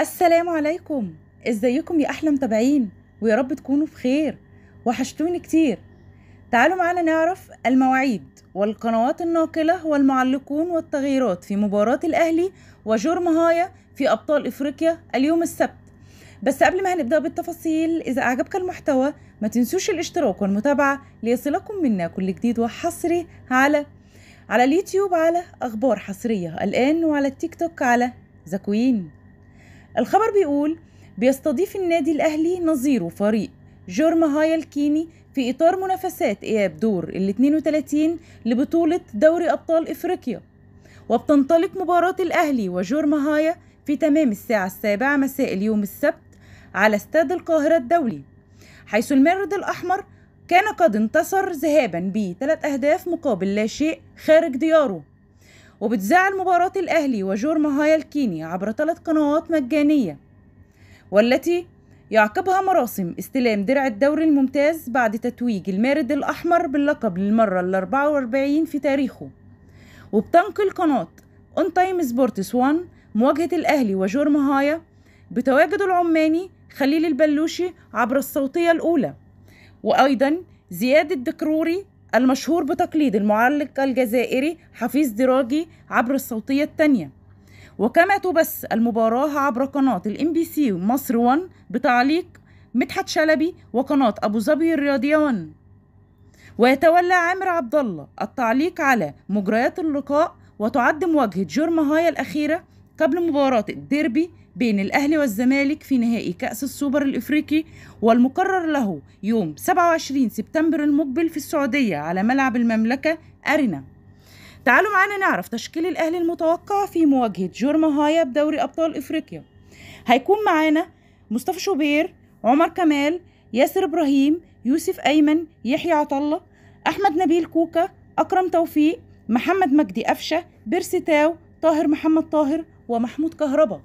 السلام عليكم ازيكم يا احلى متابعين ويا رب تكونوا بخير وحشتوني كتير تعالوا معانا نعرف المواعيد والقنوات الناقلة والمعلقون والتغييرات في مباراة الأهلي وجور مهايا في أبطال إفريقيا اليوم السبت بس قبل ما هنبدأ بالتفاصيل إذا أعجبك المحتوى ما تنسوش الاشتراك والمتابعة ليصلكم منا كل جديد وحصري على على اليوتيوب على أخبار حصرية الآن وعلى التيك توك على زكوين الخبر بيقول بيستضيف النادي الأهلي نظيره فريق جورما هايا الكيني في إطار منافسات إياب دور ال 32 لبطولة دوري أبطال إفريقيا وبتنطلق مباراة الأهلي وجورما هايا في تمام الساعة السابعة مساء اليوم السبت على استاد القاهرة الدولي حيث المارد الأحمر كان قد انتصر ذهابا بثلاث أهداف مقابل لا شيء خارج دياره وبتذاع مباراة الأهلي وجور مهايا الكيني عبر ثلاث قنوات مجانية والتي يعقبها مراسم استلام درع الدوري الممتاز بعد تتويج المارد الأحمر باللقب للمرة ال 44 في تاريخه وبتنقل قناة أون تايم سبورتس وان مواجهة الأهلي وجور مهايا بتواجد العماني خليل البلوشي عبر الصوتية الأولى وأيضا زياد الدكروري المشهور بتقليد المعلق الجزائري حفيظ دراجي عبر الصوتية الثانية وكما تبث المباراة عبر قناة الام بي سي مصر 1 بتعليق مدحت شلبي وقناة أبو ظبي الرياضية 1 ويتولى عامر عبد الله التعليق على مجريات اللقاء وتعد مواجهة هاي الأخيرة قبل مباراة الديربي بين الأهلي والزمالك في نهائي كأس السوبر الإفريقي والمقرر له يوم 27 سبتمبر المقبل في السعودية على ملعب المملكة أرينا تعالوا معانا نعرف تشكيل الأهلي المتوقع في مواجهة جورما هايا بدوري أبطال إفريقيا هيكون معانا مصطفى شوبير عمر كمال ياسر إبراهيم يوسف أيمن يحيى عطلة أحمد نبيل كوكا أكرم توفيق محمد مجدي أفشة بيرسي تاو طاهر محمد طاهر ومحمود كهربا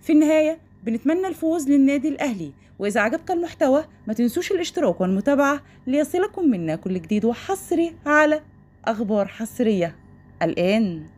في النهاية بنتمنى الفوز للنادي الأهلي وإذا عجبك المحتوى ما تنسوش الاشتراك والمتابعة ليصلكم منا كل جديد وحصري على أخبار حصرية الآن